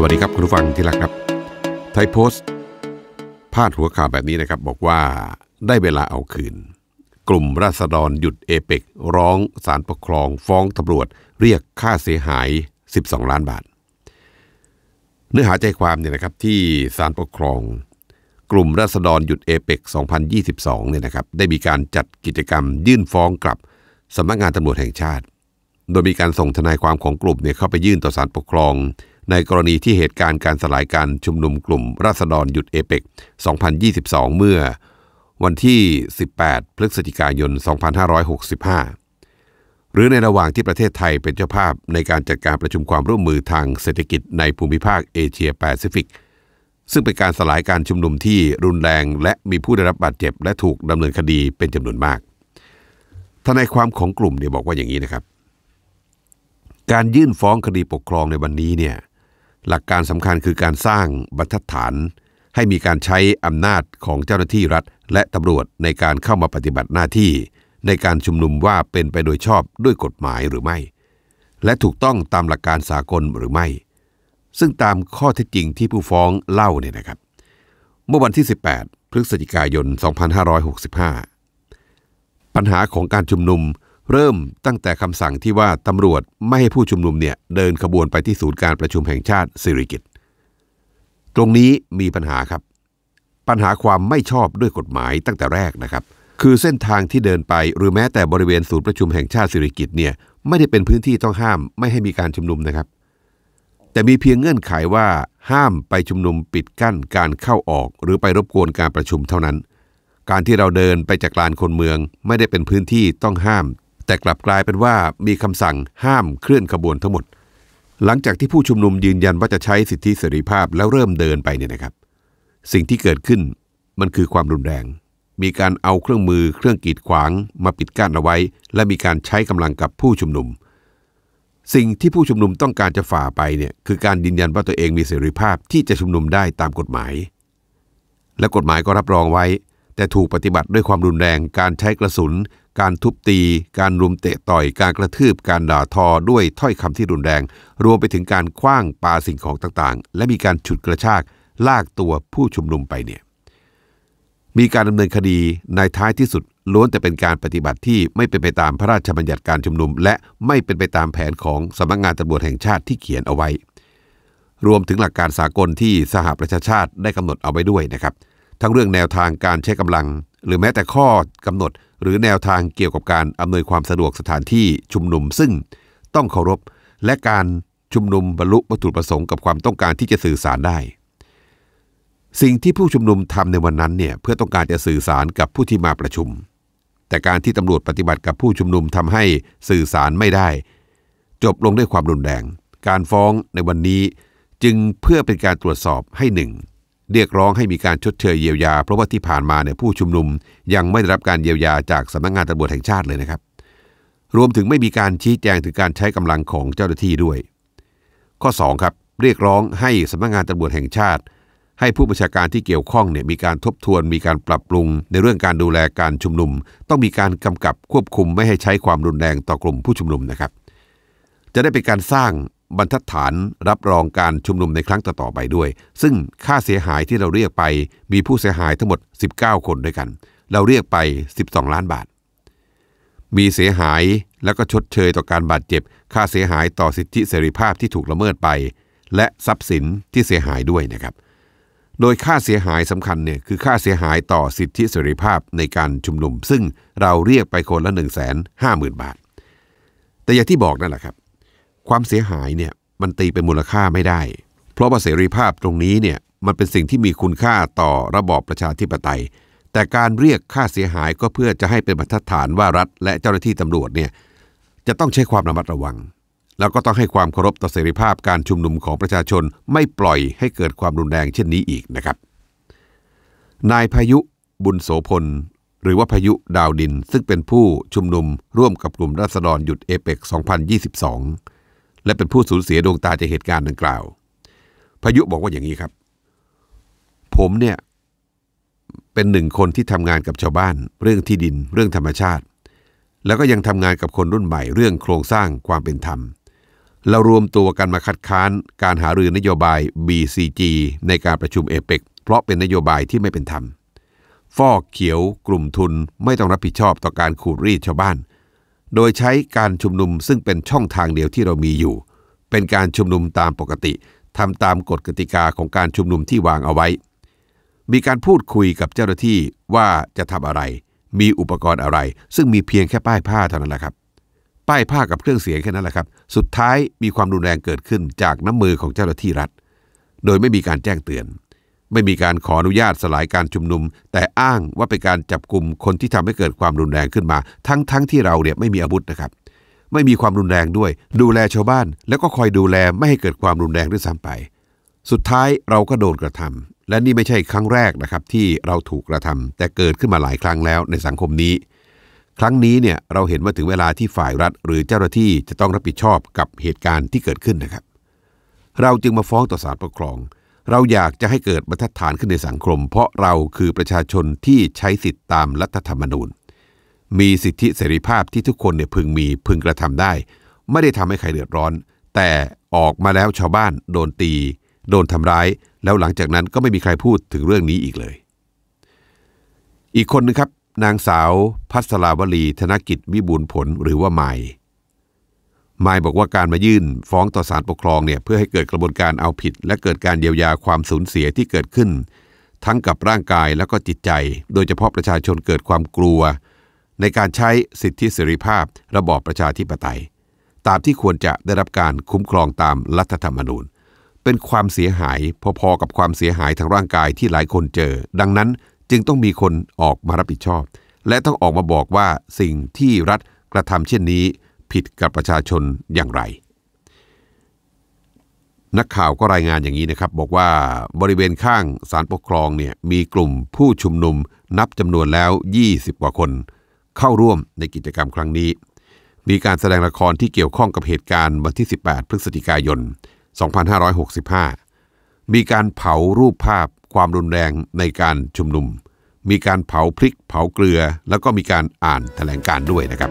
สวัสดีครับคุณผู้ฟังที่รักครับไทยโพสต์ พาดหัวข่าวแบบนี้นะครับบอกว่าได้เวลาเอาคืน กลุ่มราษฎรหยุดเอเปกร้องสารปกครอง ฟ้องตำรวจเรียกค่าเสียหาย 12 ล้านบาท เนื้อหาใจความเนี่ยนะครับที่สารปกครอง กลุ่มราษฎรหยุดเอเปก2022เนี่ยนะครับได้มีการจัดกิจกรรมยื่นฟ้องกลับสำนักงานตำรวจแห่งชาติ โดยมีการส่งทนายความของกลุ่มเนี่ยเข้าไปยื่นต่อสารปกครองในกรณีที่เหตุการณ์การสลายการชุมนุมกลุ่มราษฎรหยุดเอเปก2022 เมื่อวันที่ 18 พฤศจิกายน 2565 หรือในระหว่างที่ประเทศไทยเป็นเจ้าภาพในการจัดการประชุมความร่วมมือทางเศรษฐกิจในภูมิภาคเอเชียแปซิฟิก ซึ่งเป็นการสลายการชุมนุมที่รุนแรง และมีผู้ได้รับบาดเจ็บ และถูกดำเนินคดีเป็นจำนวนมากทนายความของกลุ่มเนี่ยบอกว่าอย่างนี้นะครับ การยื่นฟ้องคดีปกครองในวันนี้เนี่ยหลักการสำคัญคือการสร้างบรรทัดฐาน ให้มีการใช้อำนาจของเจ้าหน้าที่รัฐ และตำรวจในการเข้ามาปฏิบัติหน้าที่ ในการชุมนุมว่าเป็นไปโดยชอบด้วยกฎหมายหรือไม่ และถูกต้องตามหลักการสากลหรือไม่ ซึ่งตามข้อเท็จจริงที่ผู้ฟ้องเล่าเนี่ยนะครับ เมื่อวันที่ 18 พฤศจิกายน 2565 ปัญหาของการชุมนุมเริ่มตั้งแต่คำสั่งที่ว่าตำรวจไม่ให้ผู้ชุมนุมเนี่ยเดินขบวนไปที่ศูนย์การประชุมแห่งชาติสิริกิต ตรงนี้มีปัญหาครับ ปัญหาความไม่ชอบด้วยกฎหมายตั้งแต่แรกนะครับ คือเส้นทางที่เดินไปหรือแม้แต่บริเวณศูนย์ประชุมแห่งชาติสิริกิตเนี่ยไม่ได้เป็นพื้นที่ต้องห้ามไม่ให้มีการชุมนุมนะครับ แต่มีเพียงเงื่อนไขว่าห้ามไปชุมนุมปิดกั้นการเข้าออกหรือไปรบกวนการประชุมเท่านั้น การที่เราเดินไปจากลานคนเมือง ไม่ได้เป็นพื้นที่ต้องห้ามแต่กลับกลายเป็นว่ามีคำสั่งห้ามเคลื่อนขบวนทั้งหมด หลังจากที่ผู้ชุมนุมยืนยันว่าจะใช้สิทธิเสรีภาพแล้วเริ่มเดินไปเนี่ยนะครับ สิ่งที่เกิดขึ้นมันคือความรุนแรง มีการเอาเครื่องมือเครื่องกีดขวางมาปิดกั้นเอาไว้ และมีการใช้กำลังกับผู้ชุมนุม สิ่งที่ผู้ชุมนุมต้องการจะฝ่าไปเนี่ยคือการยืนยันว่าตัวเองมีเสรีภาพที่จะชุมนุมได้ตามกฎหมาย และกฎหมายก็รับรองไว้ แต่ถูกปฏิบัติด้วยความรุนแรงการใช้กระสุนการทุบตี การรุมเตะต่อย การกระทืบการด่าทอด้วยถ้อยคำที่รุนแรง รวมไปถึงการคว้างปาสิ่งของต่างๆ และมีการฉุดกระชากลากตัวผู้ชุมนุมไปเนี่ย มีการดำเนินคดีในท้ายที่สุด ล้วนแต่เป็นการปฏิบัติที่ไม่เป็นไปตามพระราชบัญญัติการชุมนุม และไม่เป็นไปตามแผนของสำนักงานตำรวจแห่งชาติที่เขียนเอาไว้ รวมถึงหลักการสากลที่สหประชาชาติได้กำหนดเอาไว้ด้วยนะครับ ทั้งเรื่องแนวทางการใช้กำลัง หรือแม้แต่ข้อกำหนดหรือแนวทางเกี่ยวกับการอำนวยความสะดวกสถานที่ชุมนุมซึ่งต้องเคารพและการชุมนุมบรรลุวัตถุประสงค์กับความต้องการที่จะสื่อสารได้ สิ่งที่ผู้ชุมนุมทำในวันนั้นเนี่ยเพื่อต้องการจะสื่อสารกับผู้ที่มาประชุม แต่การที่ตำรวจปฏิบัติกับผู้ชุมนุมทำให้สื่อสารไม่ได้ จบลงด้วยความรุนแรงการฟ้องในวันนี้จึงเพื่อเป็นการตรวจสอบให้หนึ่งเรียกร้องให้มีการชดเชยเยียวยาเพราะว่าที่ผ่านมาเนี่ยผู้ชุมนุม ยังไม่ได้รับการเยียวยาจากสำนักงงานตำรวจแห่งชาติเลยนะครับ รวมถึงไม่มีการชี้แจงถึงการใช้กำลังของเจ้าหน้าที่ด้วย ข้อ2ครับเรียกร้องให้สำนักงงานตำรวจแห่งชาติ ให้ผู้บัญชาการที่เกี่ยวข้องเนี่ยมีการทบทวนมีการปรับปรุงในเรื่องการดูแลการชุมนุม ต้องมีการกำกับควบคุม ไม่ให้ใช้ความรุนแรงต่อกลุ่มผู้ชุมนุมนะครับ จะได้เป็นการสร้างบรรทัดฐาน รับรองการชุมนุมในครั้งต่อๆไปด้วย ซึ่งค่าเสียหายที่เราเรียกไปมีผู้เสียหายทั้งหมด 19 คนด้วยกัน เราเรียกไป 12 ล้านบาท มีเสียหายแล้วก็ชดเชยต่อการบาดเจ็บค่าเสียหายต่อสิทธิเสรีภาพที่ถูกละเมิดไป และทรัพย์สินที่เสียหายด้วยนะครับ โดยค่าเสียหายสำคัญเนี่ยคือค่าเสียหายต่อสิทธิเสรีภาพในการชุมนุมซึ่งเราเรียกไปคนละ1ห0 0 0 0บาทแต่อย่างที่บอกนั่นแหละครับความเสียหายเนี่ยมันตีเป็นมูลค่าไม่ได้ เพราะว่าเสรีภาพตรงนี้เนี่ยมันเป็นสิ่งที่มีคุณค่าต่อระบอบประชาธิปไตย แต่การเรียกค่าเสียหายก็เพื่อจะให้เป็นบรรทัดฐานว่ารัฐและเจ้าหน้าที่ตำรวจเนี่ยจะต้องใช้ความระมัดระวัง แล้วก็ต้องให้ความเคารพต่อเสรีภาพการชุมนุมของประชาชนไม่ปล่อยให้เกิดความรุนแรงเช่นนี้อีกนะครับ นายพายุบุญโสพล หรือว่าพายุดาวดินซึ่งเป็นผู้ชุมนุม ร่วมกับกลุ่มราษฎรหยุดเอเปก2022และเป็นผู้สูญเสียดวงตาจากเหตุการณ์ดังกล่าว พายุบอกว่าอย่างนี้ครับ ผมเนี่ยเป็นหนึ่งคนที่ทำงานกับชาวบ้าน เรื่องที่ดินเรื่องธรรมชาติ แล้วก็ยังทำงานกับคนรุ่นใหม่ เรื่องโครงสร้างความเป็นธรรม เรารวมตัวกันมาคัดค้าน การหารือนโยบาย BCG ในการประชุมเอเปกเพราะเป็นนโยบายที่ไม่เป็นธรรม ฟอกเขียวกลุ่มทุนไม่ต้องรับผิดชอบต่อการขูดรีดชาวบ้านโดยใช้การชุมนุมซึ่งเป็นช่องทางเดียวที่เรามีอยู่ เป็นการชุมนุมตามปกติทำตามกฎกติกาของการชุมนุมที่วางเอาไว้ มีการพูดคุยกับเจ้าหน้าที่ว่าจะทำอะไร มีอุปกรณ์อะไรซึ่งมีเพียงแค่ป้ายผ้าเท่านั้นแหละครับ ป้ายผ้ากับเครื่องเสียงแค่นั้นแหละครับ สุดท้ายมีความรุนแรงเกิดขึ้นจากน้ำมือของเจ้าหน้าที่รัฐ โดยไม่มีการแจ้งเตือนไม่มีการขออนุญาตสลายการชุมนุม แต่อ้างว่าเป็นการจับกลุ่มคนที่ทำให้เกิดความรุนแรงขึ้นมาทั้งๆทที่เราเนี่ยไม่มีอาวุธนะครับ ไม่มีความรุนแรงด้วย ดูแลชาวบ้าน แล้วก็คอยดูแลไม่ให้เกิดความรุนแรงด้วยซ้ำไป สุดท้ายเราก็โดนกระทำ และนี่ไม่ใช่ครั้งแรกนะครับที่เราถูกกระทำ แต่เกิดขึ้นมาหลายครั้งแล้วในสังคมนี้ ครั้งนี้เนี่ยเราเห็นว่าถึงเวลาที่ฝ่ายรัฐหรือเจ้าหน้าที่จะต้องรับผิดชอบกับเหตุการณ์ที่เกิดขึ้นนะครับ เราจึงมาฟ้องต่อศาลปกครองเราอยากจะให้เกิดบรรทัดฐานขึ้นในสังคมเพราะเราคือประชาชนที่ใช้สิทธิตามรัฐธรรมนูญ มีสิทธิเสรีภาพที่ทุกคนเนี่ยพึงมีพึงกระทำได้ ไม่ได้ทำให้ใครเดือดร้อน แต่ออกมาแล้วชาวบ้าน โดนตี โดนทำร้าย แล้วหลังจากนั้นก็ไม่มีใครพูดถึงเรื่องนี้อีกเลย อีกคนนึงครับ นางสาวพัสราวลีธนกิจวิบูลผลหรือว่าใหม่มายบอกว่าการมายื่นฟ้องต่อศาลปกครองเนี่ยเพื่อให้เกิดกระบวนการเอาผิด และเกิดการเยียวยาความสูญเสียที่เกิดขึ้น ทั้งกับร่างกายและก็จิตใจ โดยเฉพาะประชาชนเกิดความกลัว ในการใช้สิทธิเสรีภาพระบอบประชาธิปไตย ตามที่ควรจะได้รับการคุ้มครองตามรัฐธรรมนูญ เป็นความเสียหายพอๆกับความเสียหายทางร่างกายที่หลายคนเจอ ดังนั้นจึงต้องมีคนออกมารับผิดชอบ และต้องออกมาบอกว่าสิ่งที่รัฐกระทำเช่นนี้ผิดกับประชาชนอย่างไร นักข่าวก็รายงานอย่างนี้นะครับ บอกว่าบริเวณข้างศาลปกครองเนี่ยมีกลุ่มผู้ชุมนุมนับจำนวนแล้ว 20 กว่าคน เข้าร่วมในกิจกรรมครั้งนี้ มีการแสดงละครที่เกี่ยวข้องกับเหตุการณ์วันที่ 18 พฤศจิกายน 2565 มีการเผารูปภาพความรุนแรงในการชุมนุม มีการเผาพริกเผาเกลือ แล้วก็มีการอ่านแถลงการด้วยนะครับ